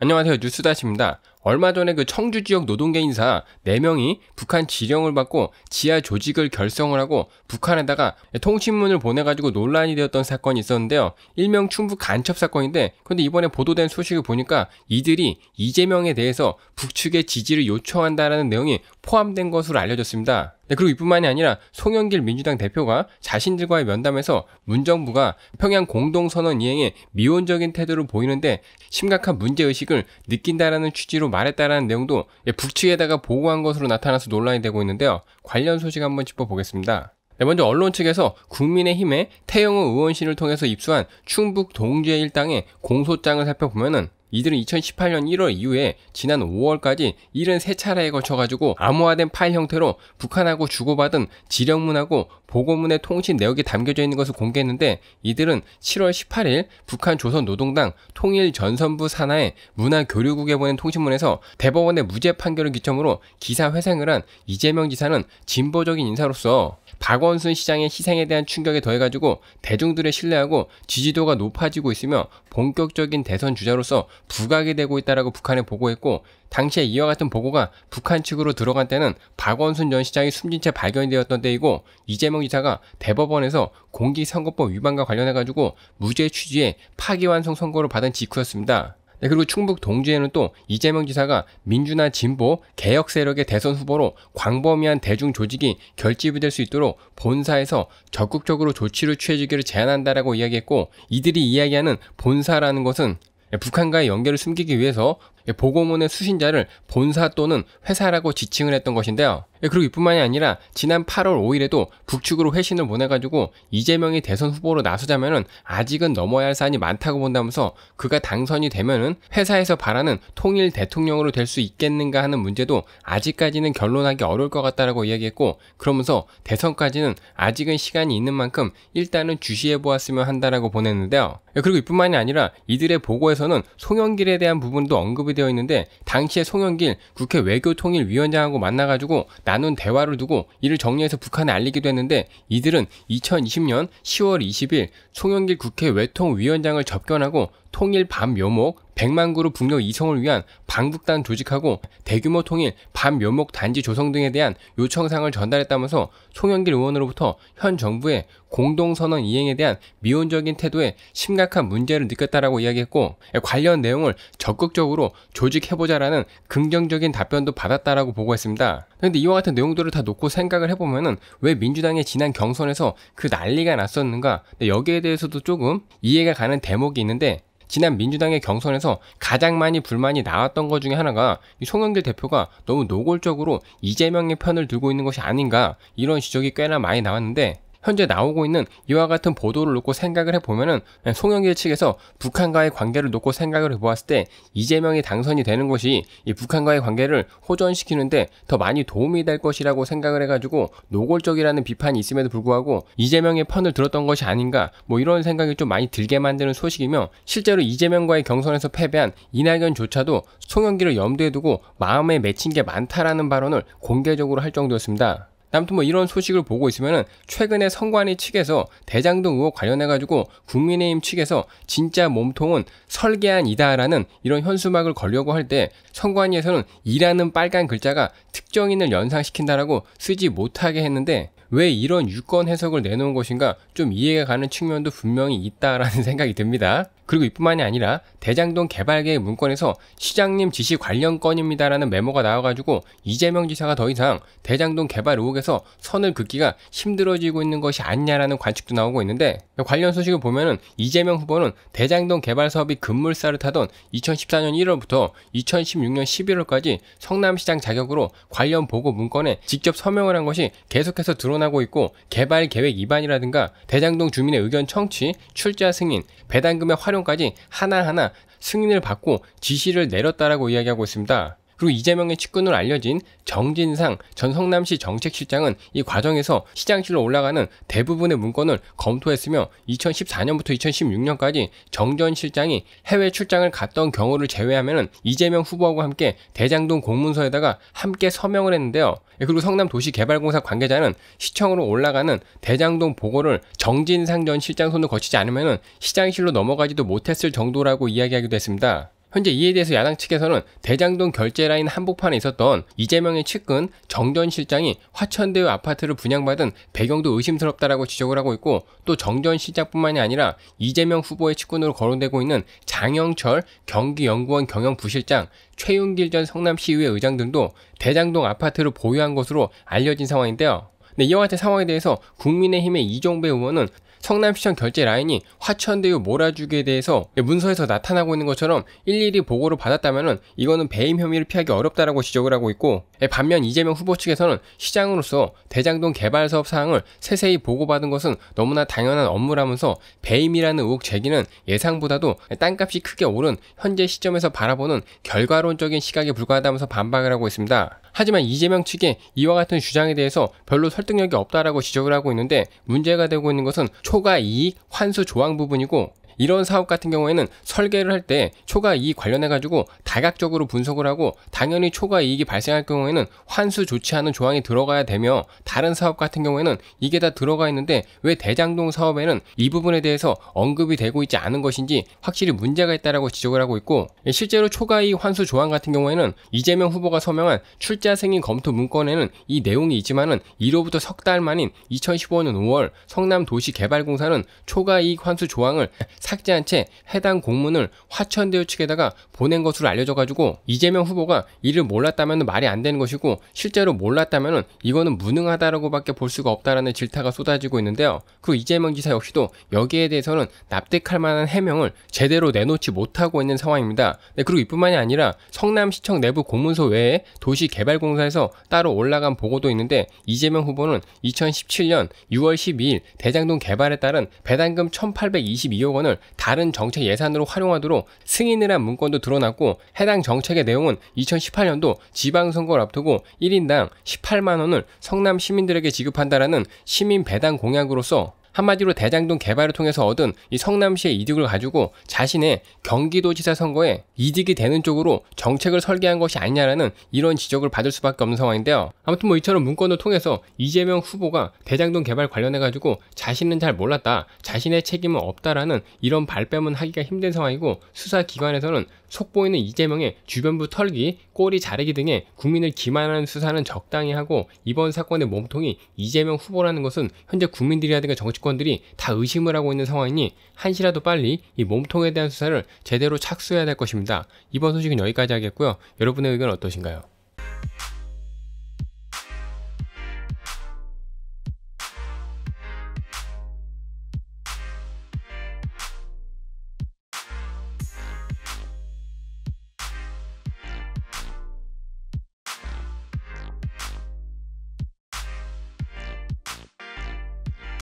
안녕하세요. 뉴스다시입니다. 얼마 전에 그 청주 지역 노동계인사 4명이 북한 지령을 받고 지하 조직을 결성을 하고 북한에다가 통신문을 보내가지고 논란이 되었던 사건이 있었는데요. 일명 충북 간첩 사건인데 근데 이번에 보도된 소식을 보니까 이들이 이재명에 대해서 북측의 지지를 요청한다라는 내용이 포함된 것으로 알려졌습니다. 네, 그리고 이뿐만이 아니라 송영길 민주당 대표가 자신들과의 면담에서 문정부가 평양 공동선언 이행에 미온적인 태도를 보이는데 심각한 문제의식을 느낀다라는 취지로 말했다라는 내용도 예, 북측에다가 보고한 것으로 나타나서 논란이 되고 있는데요. 관련 소식 한번 짚어보겠습니다. 네, 먼저 언론 측에서 국민의힘의 태영호 의원실을 통해서 입수한 충북 동주의 일당의 공소장을 살펴보면은 이들은 2018년 1월 이후에 지난 5월까지 73차례에 걸쳐가지고 암호화된 파일 형태로 북한하고 주고받은 지령문하고 보고문의 통신 내역이 담겨져 있는 것을 공개했는데 이들은 7월 18일 북한 조선노동당 통일전선부 산하의 문화교류국에 보낸 통신문에서 대법원의 무죄 판결을 기점으로 기사 회생을 한 이재명 지사는 진보적인 인사로서 박원순 시장의 희생에 대한 충격에 더해가지고 대중들의 신뢰하고 지지도가 높아지고 있으며 본격적인 대선 주자로서 부각이 되고 있다라고 북한에 보고했고 당시에 이와 같은 보고가 북한 측으로 들어간 때는 박원순 전 시장이 숨진 채 발견되었던 때이고 이재명 지사가 대법원에서 공기선거법 위반과 관련해 가지고 무죄 취지의 파기완성 선고를 받은 직후였습니다. 네, 그리고 충북 동주에는 또 이재명 지사가 민주나 진보, 개혁 세력의 대선 후보로 광범위한 대중 조직이 결집될 이수 있도록 본사에서 적극적으로 조치를 취해주기를 제안한다라고 이야기했고 이들이 이야기하는 본사라는 것은 예, 북한과의 연결을 숨기기 위해서 예, 보고문의 수신자를 본사 또는 회사라고 지칭을 했던 것인데요. 예, 그리고 이뿐만이 아니라 지난 8월 5일에도 북측으로 회신을 보내가지고 이재명이 대선 후보로 나서자면은 아직은 넘어야 할 사안이 많다고 본다면서 그가 당선이 되면은 회사에서 바라는 통일 대통령으로 될 수 있겠는가 하는 문제도 아직까지는 결론하기 어려울 것 같다라고 이야기했고 그러면서 대선까지는 아직은 시간이 있는 만큼 일단은 주시해 보았으면 한다라고 보냈는데요. 예, 그리고 이뿐만이 아니라 이들의 보고에서는 송영길에 대한 부분도 언급이 되어 있는데 당시에 송영길 국회 외교통일위원장하고 만나가지고 나눈 대화를 두고 이를 정리해서 북한에 알리기도 했는데 이들은 2020년 10월 20일 송영길 국회 외통위원장을 접견하고 통일 밤묘목 100만 그루 북녘 이성을 위한 방북단 조직하고 대규모 통일 반묘목 단지 조성 등에 대한 요청사항을 전달했다면서 송영길 의원으로부터 현 정부의 공동선언 이행에 대한 미온적인 태도에 심각한 문제를 느꼈다라고 이야기했고 관련 내용을 적극적으로 조직해보자라는 긍정적인 답변도 받았다라고 보고했습니다. 그런데 이와 같은 내용들을 다 놓고 생각을 해보면왜 민주당의 지난 경선에서 그 난리가 났었는가 네, 여기에 대해서도 조금 이해가 가는 대목이 있는데 지난 민주당의 경선에서 가장 많이 불만이 나왔던 것 중에 하나가 이 송영길 대표가 너무 노골적으로 이재명의 편을 들고 있는 것이 아닌가 이런 지적이 꽤나 많이 나왔는데 현재 나오고 있는 이와 같은 보도를 놓고 생각을 해보면은 송영길 측에서 북한과의 관계를 놓고 생각을 해보았을 때 이재명이 당선이 되는 것이 이 북한과의 관계를 호전시키는데 더 많이 도움이 될 것이라고 생각을 해가지고 노골적이라는 비판이 있음에도 불구하고 이재명의 편을 들었던 것이 아닌가 뭐 이런 생각이 좀 많이 들게 만드는 소식이며 실제로 이재명과의 경선에서 패배한 이낙연조차도 송영길을 염두에 두고 마음에 맺힌 게 많다라는 발언을 공개적으로 할 정도였습니다. 아무튼 뭐 이런 소식을 보고 있으면은 최근에 선관위 측에서 대장동 의혹 관련해가지고 국민의힘 측에서 진짜 몸통은 설계안이다라는 이런 현수막을 걸려고 할때 선관위에서는 이라는 빨간 글자가 특정인을 연상시킨다라고 쓰지 못하게 했는데 왜 이런 유권 해석을 내놓은 것인가 좀 이해가 가는 측면도 분명히 있다라는 생각이 듭니다. 그리고 이뿐만이 아니라 대장동 개발계획 문건에서 시장님 지시 관련 건입니다라는 메모가 나와가지고 이재명 지사가 더 이상 대장동 개발 의혹에서 선을 긋기가 힘들어지고 있는 것이 아니냐라는 관측도 나오고 있는데 관련 소식을 보면은 이재명 후보는 대장동 개발 사업이 급물살을 타던 2014년 1월부터 2016년 11월까지 성남시장 자격으로 관련 보고 문건에 직접 서명을 한 것이 계속해서 드러나고 있고 개발 계획 위반이라든가 대장동 주민의 의견 청취, 출자 승인, 배당금의 활용까지 하나하나 승인을 받고 지시를 내렸다라고 이야기하고 있습니다. 그리고 이재명의 측근으로 알려진 정진상 전 성남시 정책실장은 이 과정에서 시장실로 올라가는 대부분의 문건을 검토했으며 2014년부터 2016년까지 정전 실장이 해외 출장을 갔던 경우를 제외하면 이재명 후보하고 함께 대장동 공문서에다가 함께 서명을 했는데요. 예, 그리고 성남도시개발공사 관계자는 시청으로 올라가는 대장동 보고를 정진상 전 실장 손을 거치지 않으면 시장실로 넘어가지도 못했을 정도라고 이야기하기도 했습니다. 현재 이에 대해서 야당 측에서는 대장동 결제 라인 한복판에 있었던 이재명의 측근 정전 실장이 화천대유 아파트를 분양받은 배경도 의심스럽다라고 지적을 하고 있고 또 정전 실장뿐만이 아니라 이재명 후보의 측근으로 거론되고 있는 장영철 경기연구원 경영부실장 최윤길 전 성남시의회 의장 등도 대장동 아파트를 보유한 것으로 알려진 상황인데요. 네, 이와 같은 상황에 대해서 국민의힘의 이종배 의원은 성남시청 결제 라인이 화천대유 몰아주기에 대해서 문서에서 나타나고 있는 것처럼 일일이 보고를 받았다면 이거는 배임 혐의를 피하기 어렵다라고 지적을 하고 있고 예, 반면 이재명 후보 측에서는 시장으로서 대장동 개발 사업 사항을 세세히 보고받은 것은 너무나 당연한 업무라면서 배임이라는 의혹 제기는 예상보다도 땅값이 크게 오른 현재 시점에서 바라보는 결과론적인 시각에 불과하다면서 반박을 하고 있습니다. 하지만 이재명 측의 이와 같은 주장에 대해서 별로 설득력이 없다라고 지적을 하고 있는데 문제가 되고 있는 것은 초과 이익 환수 조항 부분이고 이런 사업 같은 경우에는 설계를 할 때 초과 이익 관련해 가지고 다각적으로 분석을 하고 당연히 초과 이익이 발생할 경우에는 환수 조치하는 조항이 들어가야 되며 다른 사업 같은 경우에는 이게 다 들어가 있는데 왜 대장동 사업에는 이 부분에 대해서 언급이 되고 있지 않은 것인지 확실히 문제가 있다라고 지적을 하고 있고 실제로 초과 이익 환수 조항 같은 경우에는 이재명 후보가 서명한 출자 승인 검토 문건에는 이 내용이 있지만은 이로부터 석 달 만인 2015년 5월 성남도시개발공사는 초과 이익 환수 조항을 삭제한 채 해당 공문을 화천대유 측에다가 보낸 것으로 알려져 가지고 이재명 후보가 이를 몰랐다면 말이 안 되는 것이고 실제로 몰랐다면 이거는 무능하다라고밖에 볼 수가 없다라는 질타가 쏟아지고 있는데요. 그 이재명 지사 역시도 여기에 대해서는 납득할 만한 해명을 제대로 내놓지 못하고 있는 상황입니다. 네, 그리고 이뿐만이 아니라 성남시청 내부 공문서 외에 도시개발공사에서 따로 올라간 보고도 있는데 이재명 후보는 2017년 6월 12일 대장동 개발에 따른 배당금 1,822억 원을 다른 정책 예산으로 활용하도록 승인을 한 문건도 드러났고 해당 정책의 내용은 2018년도 지방선거를 앞두고 1인당 18만원을 성남 시민들에게 지급한다라는 시민 배당 공약으로서 한마디로 대장동 개발을 통해서 얻은 이 성남시의 이득을 가지고 자신의 경기도지사 선거에 이득이 되는 쪽으로 정책을 설계한 것이 아니냐라는 이런 지적을 받을 수밖에 없는 상황인데요. 아무튼 뭐 이처럼 문건을 통해서 이재명 후보가 대장동 개발 관련해 가지고 자신은 잘 몰랐다, 자신의 책임은 없다라는 이런 발뺌은 하기가 힘든 상황이고 수사기관에서는 속보이는 이재명의 주변부 털기, 꼬리 자르기 등의 국민을 기만하는 수사는 적당히 하고 이번 사건의 몸통이 이재명 후보라는 것은 현재 국민들이라든가 정치권들이 다 의심을 하고 있는 상황이니 한시라도 빨리 이 몸통에 대한 수사를 제대로 착수해야 될 것입니다. 이번 소식은 여기까지 하겠고요. 여러분의 의견 어떠신가요?